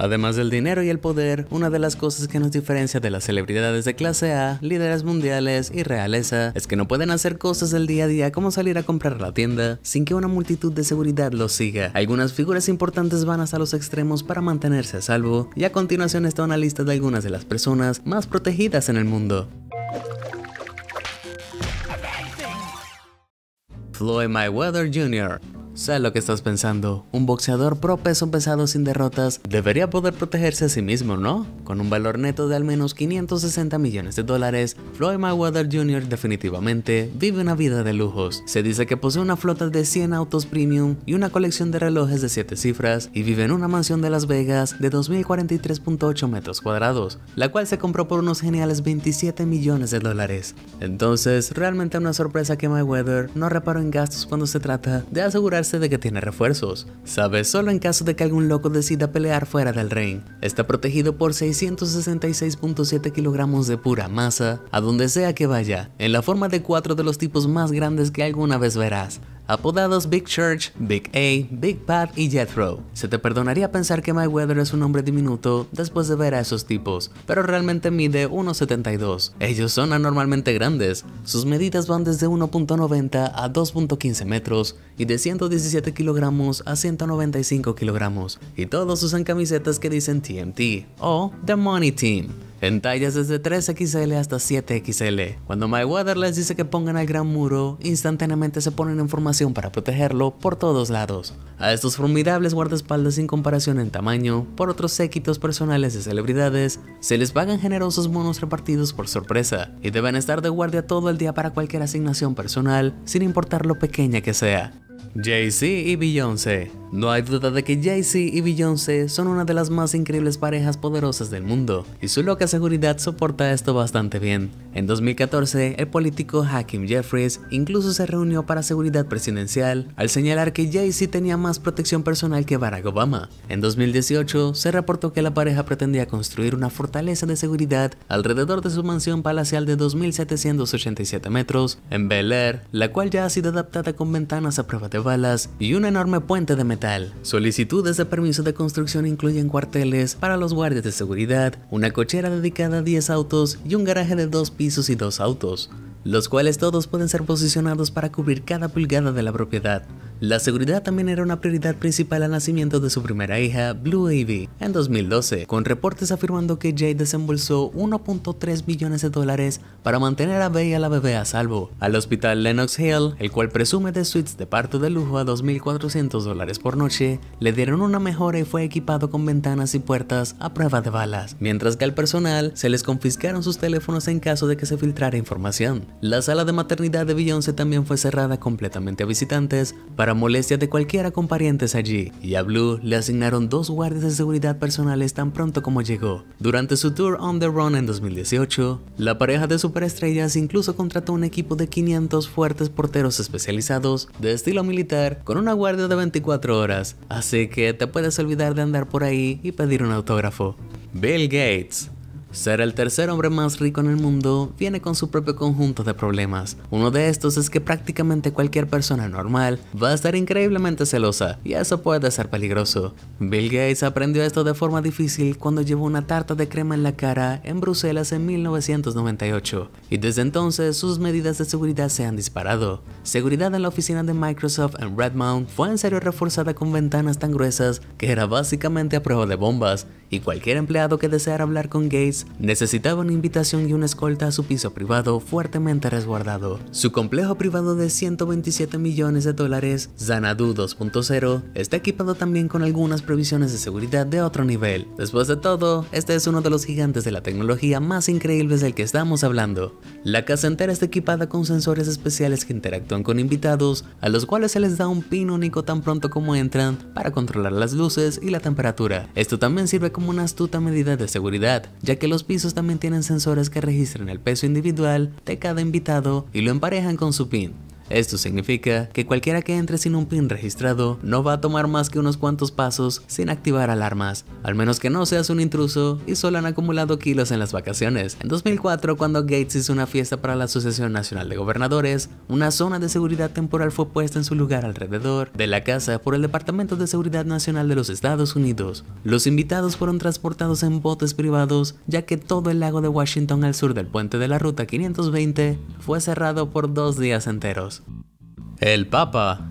Además del dinero y el poder, una de las cosas que nos diferencia de las celebridades de clase A, líderes mundiales y realeza es que no pueden hacer cosas del día a día como salir a comprar la tienda sin que una multitud de seguridad los siga. Algunas figuras importantes van hasta los extremos para mantenerse a salvo y a continuación está una lista de algunas de las personas más protegidas en el mundo. Floyd Mayweather Jr. Sé lo que estás pensando, un boxeador pro peso pesado sin derrotas debería poder protegerse a sí mismo, ¿no? Con un valor neto de al menos 560 millones de dólares, Floyd Mayweather Jr. definitivamente vive una vida de lujos. Se dice que posee una flota de 100 autos premium y una colección de relojes de 7 cifras y vive en una mansión de Las Vegas de 2.043.8 metros cuadrados, la cual se compró por unos geniales 27 millones de dólares. Entonces, realmente una sorpresa que Mayweather no reparó en gastos cuando se trata de asegurarse de que tiene refuerzos, sabe solo en caso de que algún loco decida pelear fuera del ring. Está protegido por 666.7 kilogramos de pura masa, a donde sea que vaya, en la forma de cuatro de los tipos más grandes que alguna vez verás apodados Big Church, Big A, Big Pat y Jethro. Se te perdonaría pensar que Weather es un hombre diminuto después de ver a esos tipos, pero realmente mide 1,72. Ellos son anormalmente grandes, sus medidas van desde 1,90 a 2,15 metros y de 117 kilogramos a 195 kilogramos, y todos usan camisetas que dicen TMT o The Money Team en tallas desde 3XL hasta 7XL. Cuando My les dice que pongan al gran muro, instantáneamente se ponen en formación para protegerlo por todos lados. A estos formidables guardaespaldas sin comparación en tamaño, por otros séquitos personales de celebridades, se les pagan generosos monos repartidos por sorpresa, y deben estar de guardia todo el día para cualquier asignación personal, sin importar lo pequeña que sea. Jay-Z y Beyoncé no hay duda de que Jay-Z y Beyoncé son una de las más increíbles parejas poderosas del mundo, y su loca seguridad soporta esto bastante bien. En 2014, el político Hakim Jeffries incluso se reunió para seguridad presidencial al señalar que Jay-Z tenía más protección personal que Barack Obama. En 2018, se reportó que la pareja pretendía construir una fortaleza de seguridad alrededor de su mansión palacial de 2.787 metros en Bel Air, la cual ya ha sido adaptada con ventanas a prueba de balas y un enorme puente de metal Solicitudes de permiso de construcción incluyen cuarteles para los guardias de seguridad, una cochera dedicada a 10 autos y un garaje de dos pisos y dos autos, los cuales todos pueden ser posicionados para cubrir cada pulgada de la propiedad. La seguridad también era una prioridad principal al nacimiento de su primera hija, Blue Ivy, en 2012, con reportes afirmando que Jade desembolsó 1.3 millones de dólares para mantener a Bey y a la bebé a salvo, al hospital Lenox Hill, el cual presume de suites de parto de lujo a 2.400 dólares por noche, le dieron una mejora y fue equipado con ventanas y puertas a prueba de balas, mientras que al personal se les confiscaron sus teléfonos en caso de que se filtrara información. La sala de maternidad de Beyoncé también fue cerrada completamente a visitantes para para molestias de cualquiera con parientes allí, y a Blue le asignaron dos guardias de seguridad personales tan pronto como llegó. Durante su tour On The Run en 2018, la pareja de superestrellas incluso contrató un equipo de 500 fuertes porteros especializados de estilo militar con una guardia de 24 horas, así que te puedes olvidar de andar por ahí y pedir un autógrafo. Bill Gates ser el tercer hombre más rico en el mundo viene con su propio conjunto de problemas. Uno de estos es que prácticamente cualquier persona normal va a estar increíblemente celosa y eso puede ser peligroso. Bill Gates aprendió esto de forma difícil cuando llevó una tarta de crema en la cara en Bruselas en 1998 y desde entonces sus medidas de seguridad se han disparado. Seguridad en la oficina de Microsoft en Redmond fue en serio reforzada con ventanas tan gruesas que era básicamente a prueba de bombas y cualquier empleado que deseara hablar con Gates necesitaba una invitación y una escolta a su piso privado fuertemente resguardado. Su complejo privado de 127 millones de dólares, Xanadu 2.0, está equipado también con algunas previsiones de seguridad de otro nivel. Después de todo, este es uno de los gigantes de la tecnología más increíbles del que estamos hablando. La casa entera está equipada con sensores especiales que interactúan con invitados, a los cuales se les da un pin único tan pronto como entran para controlar las luces y la temperatura. Esto también sirve como una astuta medida de seguridad, ya que los pisos también tienen sensores que registran el peso individual de cada invitado y lo emparejan con su pin. Esto significa que cualquiera que entre sin un pin registrado no va a tomar más que unos cuantos pasos sin activar alarmas, al menos que no seas un intruso y solo han acumulado kilos en las vacaciones. En 2004, cuando Gates hizo una fiesta para la Asociación Nacional de Gobernadores, una zona de seguridad temporal fue puesta en su lugar alrededor de la casa por el Departamento de Seguridad Nacional de los Estados Unidos. Los invitados fueron transportados en botes privados, ya que todo el lago de Washington al sur del puente de la Ruta 520 fue cerrado por dos días enteros. El Papa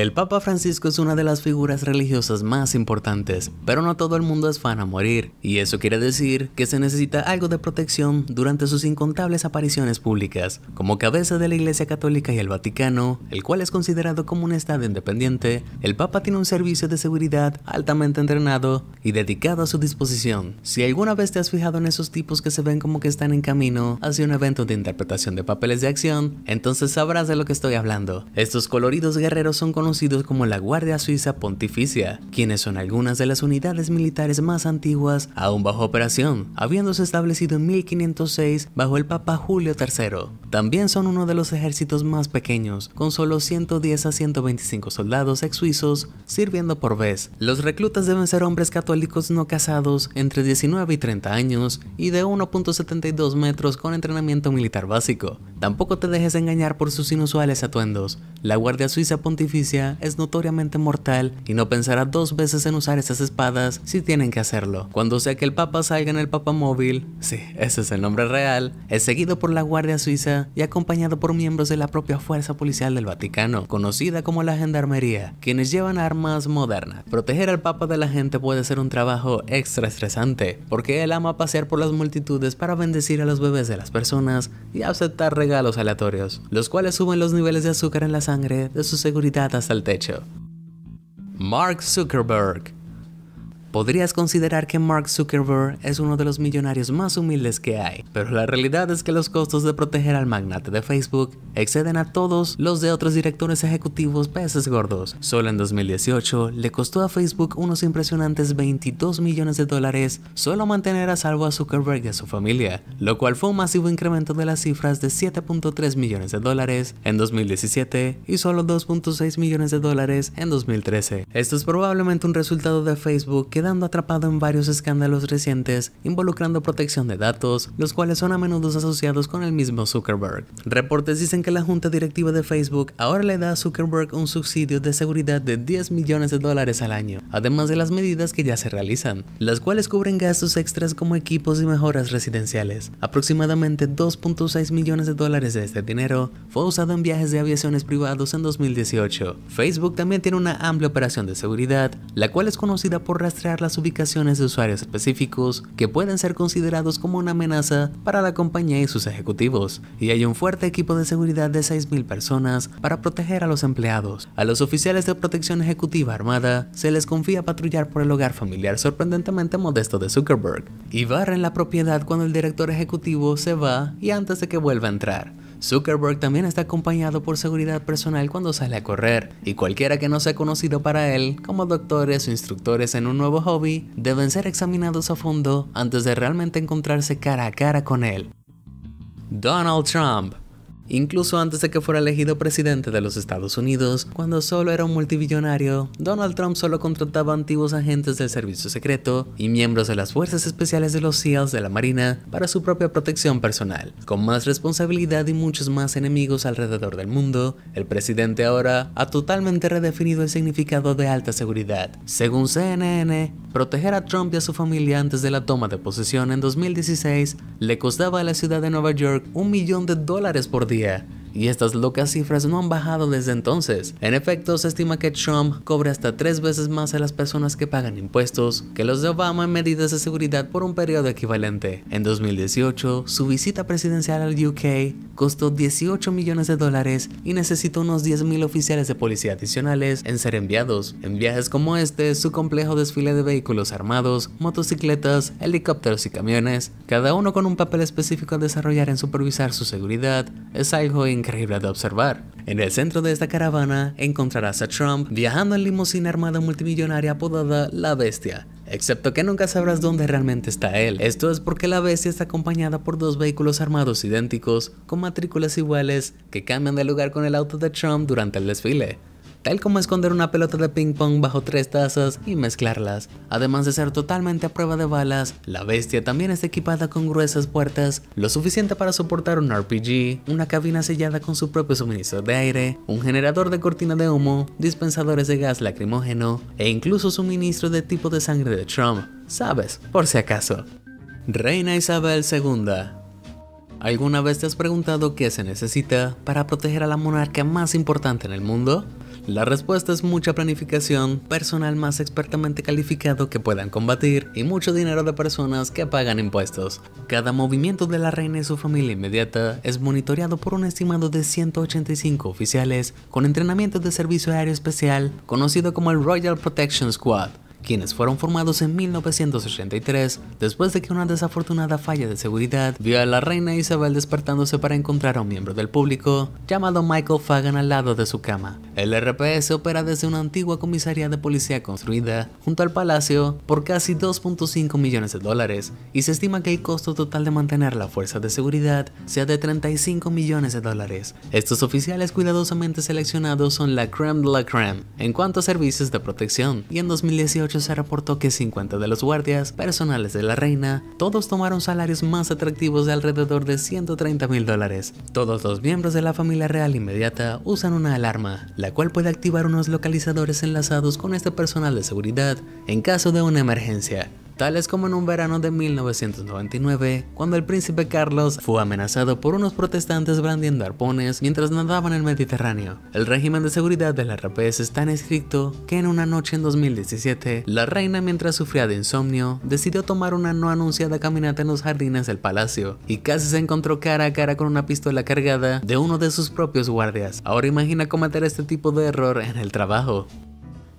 el Papa Francisco es una de las figuras religiosas más importantes, pero no todo el mundo es fan a morir, y eso quiere decir que se necesita algo de protección durante sus incontables apariciones públicas, como cabeza de la Iglesia Católica y el Vaticano, el cual es considerado como un estado independiente, el Papa tiene un servicio de seguridad altamente entrenado y dedicado a su disposición. Si alguna vez te has fijado en esos tipos que se ven como que están en camino hacia un evento de interpretación de papeles de acción, entonces sabrás de lo que estoy hablando. Estos coloridos guerreros son con conocidos como la Guardia Suiza Pontificia, quienes son algunas de las unidades militares más antiguas aún bajo operación, habiéndose establecido en 1506 bajo el Papa Julio III. También son uno de los ejércitos más pequeños, con solo 110 a 125 soldados ex suizos sirviendo por vez. Los reclutas deben ser hombres católicos no casados entre 19 y 30 años y de 1.72 metros con entrenamiento militar básico. Tampoco te dejes engañar por sus inusuales atuendos. La Guardia Suiza Pontificia es notoriamente mortal y no pensará dos veces en usar esas espadas si tienen que hacerlo. Cuando sea que el Papa salga en el Papa Móvil, sí, ese es el nombre real, es seguido por la Guardia Suiza y acompañado por miembros de la propia Fuerza Policial del Vaticano, conocida como la Gendarmería, quienes llevan armas modernas. Proteger al Papa de la gente puede ser un trabajo extra estresante, porque él ama pasear por las multitudes para bendecir a los bebés de las personas y aceptar regalos aleatorios, los cuales suben los niveles de azúcar en la sangre de su seguridad al techo. Mark Zuckerberg Podrías considerar que Mark Zuckerberg es uno de los millonarios más humildes que hay, pero la realidad es que los costos de proteger al magnate de Facebook exceden a todos los de otros directores ejecutivos peces gordos. Solo en 2018 le costó a Facebook unos impresionantes 22 millones de dólares solo mantener a salvo a Zuckerberg y a su familia, lo cual fue un masivo incremento de las cifras de 7.3 millones de dólares en 2017 y solo 2.6 millones de dólares en 2013. Esto es probablemente un resultado de Facebook que atrapado en varios escándalos recientes involucrando protección de datos, los cuales son a menudo asociados con el mismo Zuckerberg. Reportes dicen que la junta directiva de Facebook ahora le da a Zuckerberg un subsidio de seguridad de 10 millones de dólares al año, además de las medidas que ya se realizan, las cuales cubren gastos extras como equipos y mejoras residenciales. Aproximadamente 2.6 millones de dólares de este dinero fue usado en viajes de aviaciones privados en 2018. Facebook también tiene una amplia operación de seguridad, la cual es conocida por rastrear las ubicaciones de usuarios específicos que pueden ser considerados como una amenaza para la compañía y sus ejecutivos, y hay un fuerte equipo de seguridad de 6.000 personas para proteger a los empleados. A los oficiales de protección ejecutiva armada se les confía patrullar por el hogar familiar sorprendentemente modesto de Zuckerberg, y barren la propiedad cuando el director ejecutivo se va y antes de que vuelva a entrar. Zuckerberg también está acompañado por seguridad personal cuando sale a correr, y cualquiera que no sea conocido para él, como doctores o instructores en un nuevo hobby, deben ser examinados a fondo antes de realmente encontrarse cara a cara con él. Donald Trump Incluso antes de que fuera elegido presidente de los Estados Unidos, cuando solo era un multibillonario, Donald Trump solo contrataba antiguos agentes del servicio secreto y miembros de las fuerzas especiales de los SEALs de la Marina para su propia protección personal. Con más responsabilidad y muchos más enemigos alrededor del mundo, el presidente ahora ha totalmente redefinido el significado de alta seguridad. Según CNN, proteger a Trump y a su familia antes de la toma de posesión en 2016 le costaba a la ciudad de Nueva York un millón de dólares por día, y estas locas cifras no han bajado desde entonces. En efecto, se estima que Trump cobra hasta tres veces más a las personas que pagan impuestos que los de Obama en medidas de seguridad por un periodo equivalente. En 2018, su visita presidencial al UK costó 18 millones de dólares y necesitó unos 10.000 oficiales de policía adicionales en ser enviados. En viajes como este, su complejo desfile de vehículos armados, motocicletas, helicópteros y camiones, cada uno con un papel específico a desarrollar en supervisar su seguridad, es algo increíble increíble de observar. En el centro de esta caravana encontrarás a Trump viajando en limusina armada multimillonaria apodada La Bestia, excepto que nunca sabrás dónde realmente está él. Esto es porque la bestia está acompañada por dos vehículos armados idénticos, con matrículas iguales, que cambian de lugar con el auto de Trump durante el desfile tal como esconder una pelota de ping pong bajo tres tazas y mezclarlas. Además de ser totalmente a prueba de balas, la bestia también está equipada con gruesas puertas, lo suficiente para soportar un RPG, una cabina sellada con su propio suministro de aire, un generador de cortina de humo, dispensadores de gas lacrimógeno e incluso suministro de tipo de sangre de Trump, sabes, por si acaso. Reina Isabel II ¿Alguna vez te has preguntado qué se necesita para proteger a la monarca más importante en el mundo? La respuesta es mucha planificación, personal más expertamente calificado que puedan combatir y mucho dinero de personas que pagan impuestos. Cada movimiento de la reina y su familia inmediata es monitoreado por un estimado de 185 oficiales con entrenamiento de servicio aéreo especial conocido como el Royal Protection Squad quienes fueron formados en 1983 después de que una desafortunada falla de seguridad vio a la reina Isabel despertándose para encontrar a un miembro del público llamado Michael Fagan al lado de su cama. El RPS opera desde una antigua comisaría de policía construida junto al palacio por casi 2.5 millones de dólares y se estima que el costo total de mantener la fuerza de seguridad sea de 35 millones de dólares. Estos oficiales cuidadosamente seleccionados son la creme de la creme en cuanto a servicios de protección y en 2018 se reportó que 50 de los guardias, personales de la reina, todos tomaron salarios más atractivos de alrededor de 130 mil dólares. Todos los miembros de la familia real inmediata usan una alarma, la cual puede activar unos localizadores enlazados con este personal de seguridad en caso de una emergencia. Tales como en un verano de 1999, cuando el príncipe Carlos fue amenazado por unos protestantes brandiendo arpones mientras nadaban en el Mediterráneo. El régimen de seguridad de la RPS es tan estricto que en una noche en 2017, la reina mientras sufría de insomnio, decidió tomar una no anunciada caminata en los jardines del palacio y casi se encontró cara a cara con una pistola cargada de uno de sus propios guardias. Ahora imagina cometer este tipo de error en el trabajo.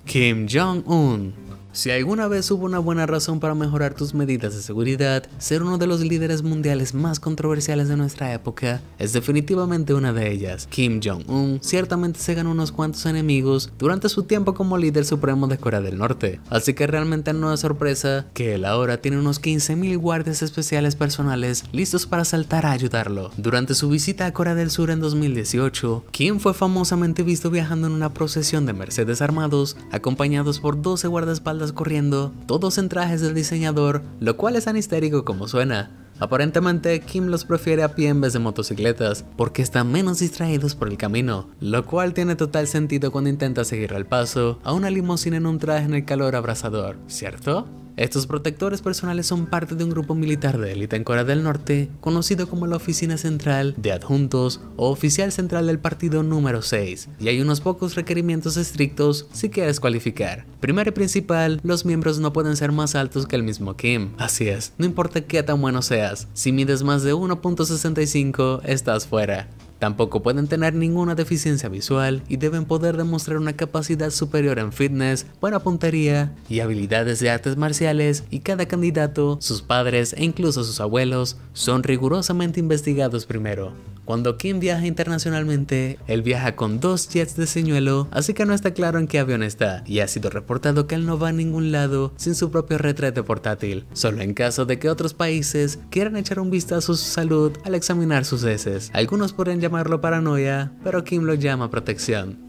Kim Jong-un si alguna vez hubo una buena razón para mejorar tus medidas de seguridad, ser uno de los líderes mundiales más controversiales de nuestra época es definitivamente una de ellas. Kim Jong-un ciertamente se ganó unos cuantos enemigos durante su tiempo como líder supremo de Corea del Norte, así que realmente no es sorpresa que él ahora tiene unos 15.000 guardias especiales personales listos para saltar a ayudarlo. Durante su visita a Corea del Sur en 2018, Kim fue famosamente visto viajando en una procesión de Mercedes armados, acompañados por 12 guardias guardaespaldas corriendo, todos en trajes del diseñador, lo cual es tan histérico como suena. Aparentemente Kim los prefiere a pie en vez de motocicletas, porque están menos distraídos por el camino, lo cual tiene total sentido cuando intenta seguir al paso a una limusina en un traje en el calor abrasador, ¿cierto? Estos protectores personales son parte de un grupo militar de élite en Corea del Norte conocido como la Oficina Central de Adjuntos o Oficial Central del Partido número 6, y hay unos pocos requerimientos estrictos si quieres cualificar. Primero y principal, los miembros no pueden ser más altos que el mismo Kim. Así es, no importa qué tan bueno seas, si mides más de 1.65 estás fuera. Tampoco pueden tener ninguna deficiencia visual y deben poder demostrar una capacidad superior en fitness, buena puntería y habilidades de artes marciales y cada candidato, sus padres e incluso sus abuelos son rigurosamente investigados primero. Cuando Kim viaja internacionalmente, él viaja con dos jets de señuelo, así que no está claro en qué avión está, y ha sido reportado que él no va a ningún lado sin su propio retrete portátil, solo en caso de que otros países quieran echar un vistazo a su salud al examinar sus heces. Algunos podrían llamarlo paranoia, pero Kim lo llama protección.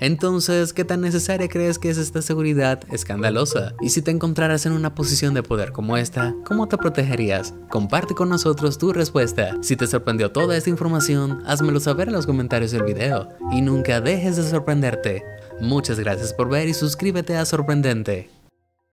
Entonces, ¿qué tan necesaria crees que es esta seguridad escandalosa? Y si te encontraras en una posición de poder como esta, ¿cómo te protegerías? Comparte con nosotros tu respuesta. Si te sorprendió toda esta información, házmelo saber en los comentarios del video. Y nunca dejes de sorprenderte. Muchas gracias por ver y suscríbete a Sorprendente.